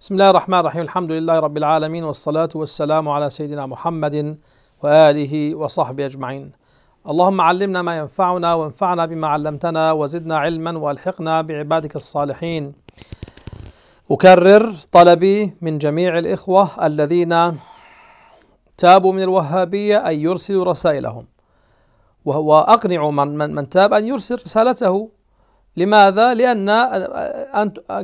بسم الله الرحمن الرحيم الحمد لله رب العالمين والصلاة والسلام على سيدنا محمد وآله وصحبه أجمعين اللهم علمنا ما ينفعنا وانفعنا بما علمتنا وزدنا علما والحقنا بعبادك الصالحين أكرر طلبي من جميع الإخوة الذين تابوا من الوهابية أن يرسلوا رسائلهم وأقنعوا من, من, من تاب أن يرسل رسالته لماذا؟ لأن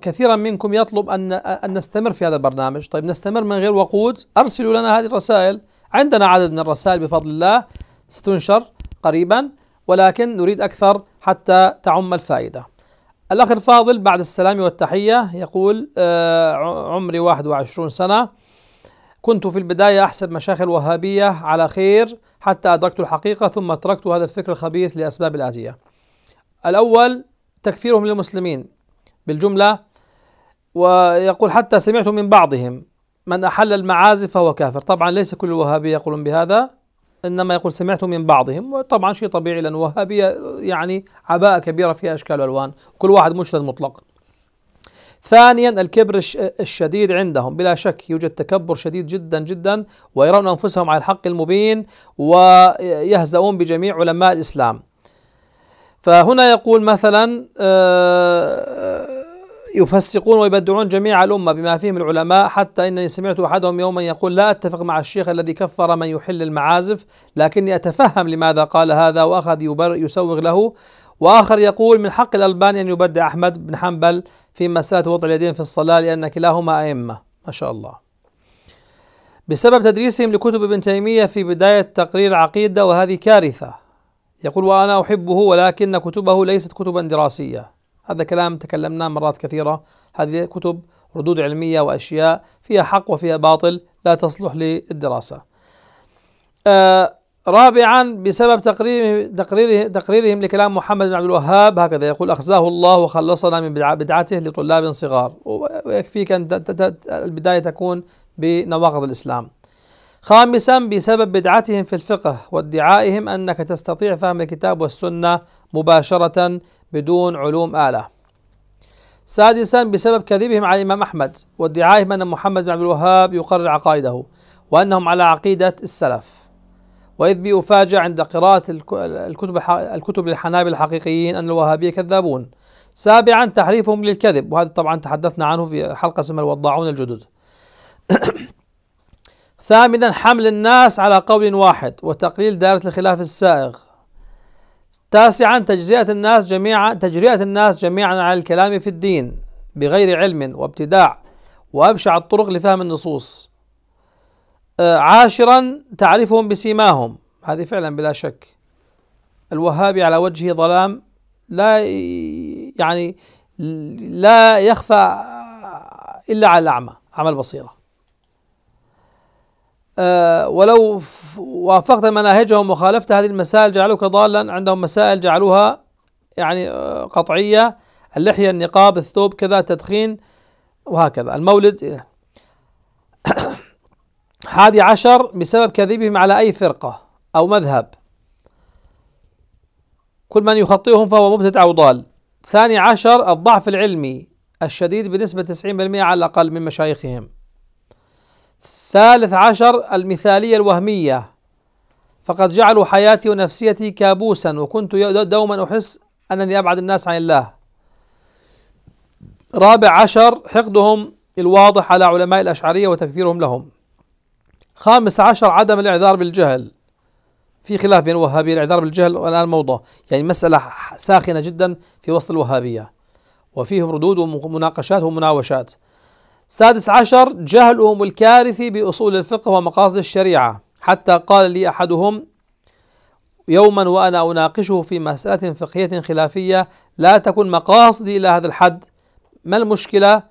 كثيرا منكم يطلب أن أن نستمر في هذا البرنامج، طيب نستمر من غير وقود، أرسلوا لنا هذه الرسائل، عندنا عدد من الرسائل بفضل الله ستنشر قريبا ولكن نريد أكثر حتى تعم الفائدة. الأخ الفاضل بعد السلام والتحية يقول آه، عمري 21 سنة كنت في البداية أحسب مشايخ الوهابية على خير حتى أدركت الحقيقة ثم تركت هذا الفكر الخبيث لأسباب الآتية. الأول تكفيرهم للمسلمين بالجملة ويقول حتى سمعت من بعضهم من أحل المعازف فهو كافر طبعا ليس كل الوهابية يقولون بهذا إنما يقول سمعت من بعضهم وطبعا شيء طبيعي لأن الوهابية يعني عباءة كبيرة فيها أشكال وألوان كل واحد مجتهد مطلق ثانيا الكبر الشديد عندهم بلا شك يوجد تكبر شديد جدا جدا ويرون انفسهم على الحق المبين ويهزؤون بجميع علماء الاسلام فهنا يقول مثلا آه، آه، يفسقون ويبدعون جميع الأمة بما فيهم العلماء حتى إنني سمعت أحدهم يوما يقول لا أتفق مع الشيخ الذي كفر من يحل المعازف لكني أتفهم لماذا قال هذا وأخذ يبر يسوغ له وآخر يقول من حق الألباني أن يبدع أحمد بن حنبل في مسألة وضع اليدين في الصلاة لأن كلاهما أئمة ما شاء الله بسبب تدريسهم لكتب ابن تيمية في بداية تقرير عقيدة وهذه كارثة يقول وأنا أحبه ولكن كتبه ليست كتبا دراسية هذا كلام تكلمناه مرات كثيرة هذه كتب ردود علمية وأشياء فيها حق وفيها باطل لا تصلح للدراسة آه رابعا بسبب تقريره تقريره تقريرهم لكلام محمد بن عبد الوهاب هكذا يقول اخزاه الله وخلصنا من بدعته لطلاب صغار ويكفيك ان البدايه تكون بنواقض الاسلام. خامسا بسبب بدعتهم في الفقه وادعائهم أنك تستطيع فهم الكتاب والسنة مباشرة بدون علوم آلة سادسا بسبب كذبهم على الإمام أحمد وادعائهم أن محمد بن عبد الوهاب يقرر عقائده وأنهم على عقيدة السلف وإذ بي أفاجأ عند قراءة الكتب الكتب للحنابلة الحقيقيين أن الوهابية كذابون سابعا تحريفهم للكذب وهذا طبعا تحدثنا عنه في حلقة اسمها الوضاعون الجدد ثامنا حمل الناس على قول واحد وتقليل دائرة الخلاف السائغ تاسعا تجزئة الناس جميعا تجرئة الناس جميعا على الكلام في الدين بغير علم وابتداع وأبشع الطرق لفهم النصوص آه، عاشرا تعرفهم بسيماهم هذه فعلا بلا شك الوهابي على وجهه ظلام لا يعني لا يخفى إلا على الأعمى أعمى البصيرة آه، ولو وافقت مناهجهم وخالفت هذه المسائل جعلوك ضالا عندهم مسائل جعلوها يعني آه، قطعية اللحية النقاب الثوب كذا التدخين وهكذا المولد إيه. حادي عشر بسبب كذبهم على أي فرقة أو مذهب كل من يخطئهم فهو مبتدع أو ضال ثاني عشر الضعف العلمي الشديد بنسبة 90% على الأقل من مشايخهم الثالث عشر المثالية الوهمية فقد جعلوا حياتي ونفسيتي كابوسا وكنت دوما أحس أنني أبعد الناس عن الله رابع عشر حقدهم الواضح على علماء الأشعرية وتكفيرهم لهم خامس عشر عدم الإعذار بالجهل في خلاف بين الوهابية الإعذار بالجهل والآن موضة يعني مسألة ساخنة جدا في وسط الوهابية وفيهم ردود ومناقشات ومناوشات سادس عشر جهلهم الكارثي بأصول الفقه ومقاصد الشريعة حتى قال لي أحدهم يوما وأنا أناقشه في مسألة فقهية خلافية لا تكن مقاصدي إلى هذا الحد ما المشكلة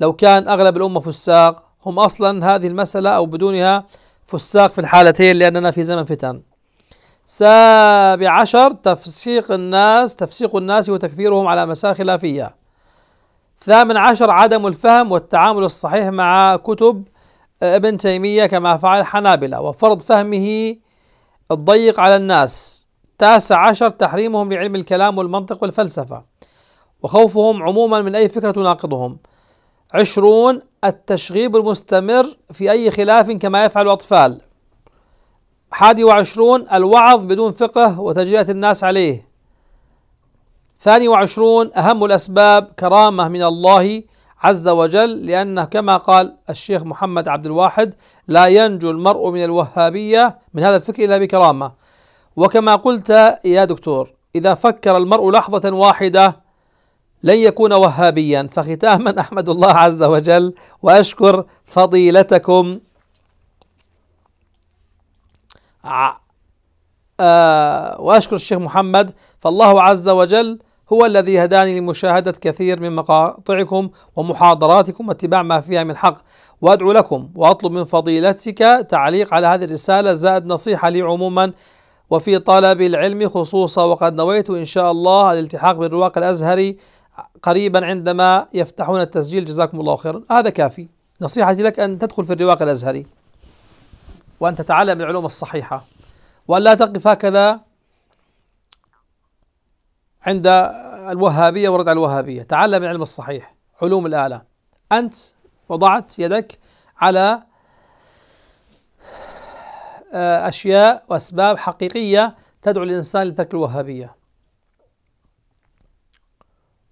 لو كان أغلب الأمة فساق هم أصلا هذه المسألة أو بدونها فساق في الحالتين لأننا في زمن فتن سابع عشر تفسيق الناس تفسيق الناس وتكفيرهم على مسائل خلافية ثامن عشر عدم الفهم والتعامل الصحيح مع كتب آه، ابن تيمية كما فعل الحنابلة وفرض فهمه الضيق على الناس تاسع عشر تحريمهم لعلم الكلام والمنطق والفلسفة وخوفهم عموما من أي فكرة تناقضهم عشرون التشغيب المستمر في أي خلاف كما يفعل الأطفال حادي وعشرون الوعظ بدون فقه وتجلية الناس عليه ثاني وعشرون أهم الأسباب كرامة من الله عز وجل لأنه كما قال الشيخ محمد عبد الواحد لا ينجو المرء من الوهابية من هذا الفكر إلا بكرامة وكما قلت يا دكتور إذا فكر المرء لحظة واحدة لن يكون وهابيا فختاما أحمد الله عز وجل وأشكر فضيلتكم آه، وأشكر الشيخ محمد فالله عز وجل هو الذي هداني لمشاهدة كثير من مقاطعكم ومحاضراتكم واتباع ما فيها من حق وأدعو لكم وأطلب من فضيلتك تعليق على هذه الرسالة زائد نصيحة لي عموما وفي طلب العلم خصوصا وقد نويت إن شاء الله الالتحاق بالرواق الأزهري قريبا عندما يفتحون التسجيل جزاكم الله خيرا هذا كافي نصيحتي لك أن تدخل في الرواق الأزهري وأن تتعلم العلوم الصحيحة وأن لا تقف هكذا عند الوهابية وردع الوهابية تعلم العلم الصحيح علوم الآلة أنت وضعت يدك على آه، أشياء وأسباب حقيقية تدعو الإنسان لترك الوهابية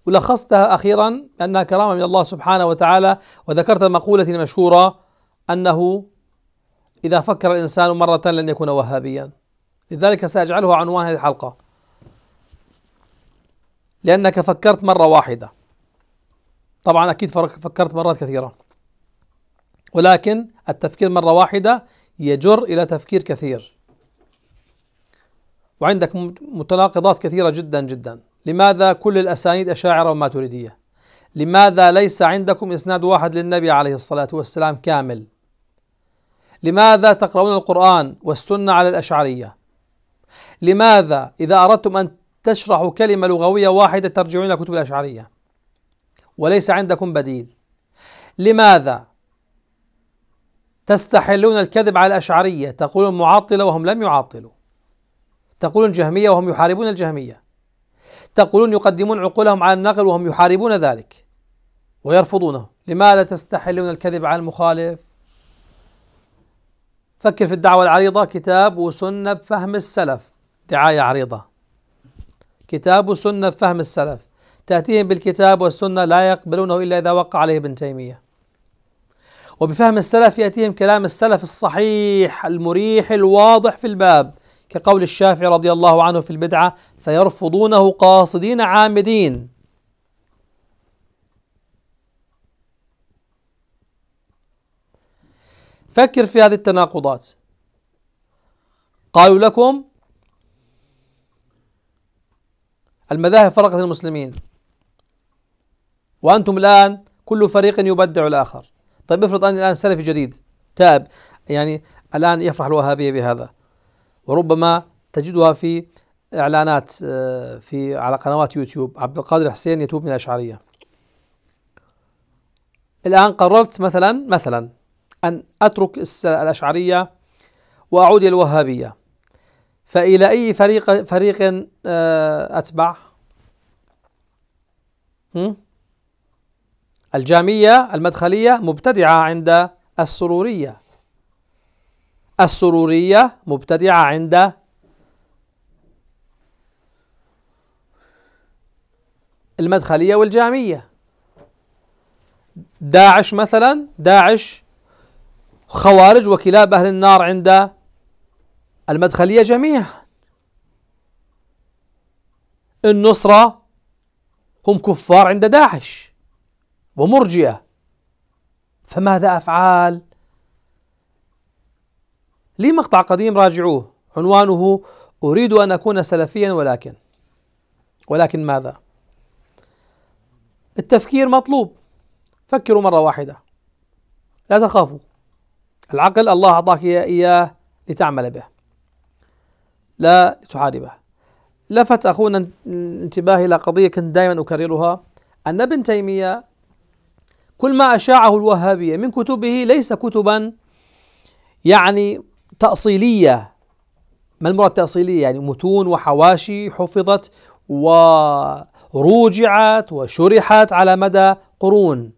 ولخصتها أخيرا بأنها كرامة من الله سبحانه وتعالى وذكرت مقولة مشهورة أنه إذا فكر الإنسان مرة لن يكون وهابيا لذلك سأجعله عنوان هذه الحلقة لأنك فكرت مرة واحدة طبعا أكيد فكرت مرات كثيرة ولكن التفكير مرة واحدة يجر إلى تفكير كثير وعندك متناقضات كثيرة جدا جدا لماذا كل الأسانيد أشاعرة وما تريدية لماذا ليس عندكم إسناد واحد للنبي عليه الصلاة والسلام كامل لماذا تقرؤون القرآن والسنة على الأشعرية لماذا إذا أردتم أن تشرح كلمة لغوية واحدة ترجعون إلى كتب الأشعرية وليس عندكم بديل لماذا تستحلون الكذب على الأشعرية تقولون معطلة وهم لم يعطلوا تقولون جهمية وهم يحاربون الجهمية تقولون يقدمون عقولهم على النقل وهم يحاربون ذلك ويرفضونه لماذا تستحلون الكذب على المخالف فكر في الدعوة العريضة كتاب وسنة بفهم السلف دعاية عريضة كتاب وسنة بفهم السلف تأتيهم بالكتاب والسنة لا يقبلونه إلا إذا وقع عليه ابن تيمية وبفهم السلف يأتيهم كلام السلف الصحيح المريح الواضح في الباب كقول الشافعي رضي الله عنه في البدعة فيرفضونه قاصدين عامدين فكر في هذه التناقضات قالوا لكم المذاهب فرقت المسلمين وأنتم الآن كل فريق يبدع الآخر طيب افرض أن الآن سلفي جديد تاب يعني الآن يفرح الوهابية بهذا وربما تجدها في إعلانات آه، في على قنوات يوتيوب عبد القادر حسين يتوب من الأشعرية الآن قررت مثلا مثلا أن أترك الأشعرية وأعود إلى الوهابية فإلى أي فريق فريق آه، أتبع؟ الجامية المدخلية مبتدعة عند السرورية السرورية مبتدعة عند المدخلية والجامية داعش مثلا داعش خوارج وكلاب أهل النار عند المدخلية جميعا النصرة هم كفار عند داعش ومرجئه فماذا افعال؟ لي مقطع قديم راجعوه عنوانه اريد ان اكون سلفيا ولكن ولكن ماذا؟ التفكير مطلوب فكروا مرة واحدة لا تخافوا العقل الله أعطاك إياه لتعمل به لا لتحاربه لفت أخونا انتباهي إلى قضية كنت دائما أكررها أن ابن تيمية كل ما أشاعه الوهابية من كتبه ليس كتبا يعني تأصيلية ما المراد تأصيلية يعني متون وحواشي حفظت وروجعت وشرحت على مدى قرون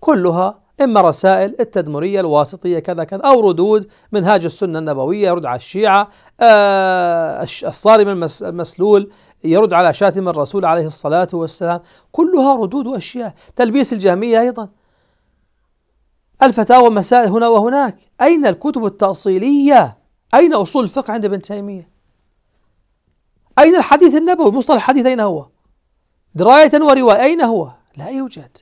كلها إما رسائل التدمرية الواسطية كذا كذا أو ردود منهاج السنة النبوية يرد على الشيعة آه الصارم المسلول يرد على شاتم الرسول عليه الصلاة والسلام كلها ردود وأشياء تلبيس الجهمية أيضا الفتاوى مسائل هنا وهناك أين الكتب التأصيلية أين أصول الفقه عند ابن تيمية أين الحديث النبوي مصطلح الحديث أين هو دراية ورواية أين هو لا يوجد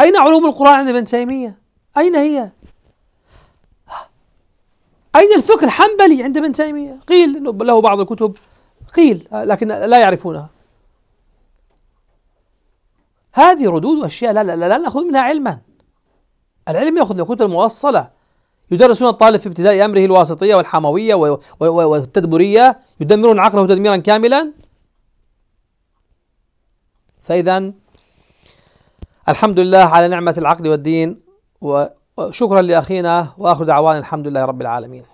أين علوم القرآن عند ابن تيمية؟ أين هي؟ أين الفقه الحنبلي عند ابن تيمية؟ قيل له بعض الكتب قيل لكن لا يعرفونها هذه ردود وأشياء لا لا لا, لا نأخذ منها علما العلم يأخذ من الكتب الموصلة يدرسون الطالب في ابتداء أمره الواسطية والحموية والتدبرية يدمرون عقله تدميرا كاملا فإذا الحمد لله على نعمة العقل والدين وشكرا لأخينا وآخر دعوانا الحمد لله رب العالمين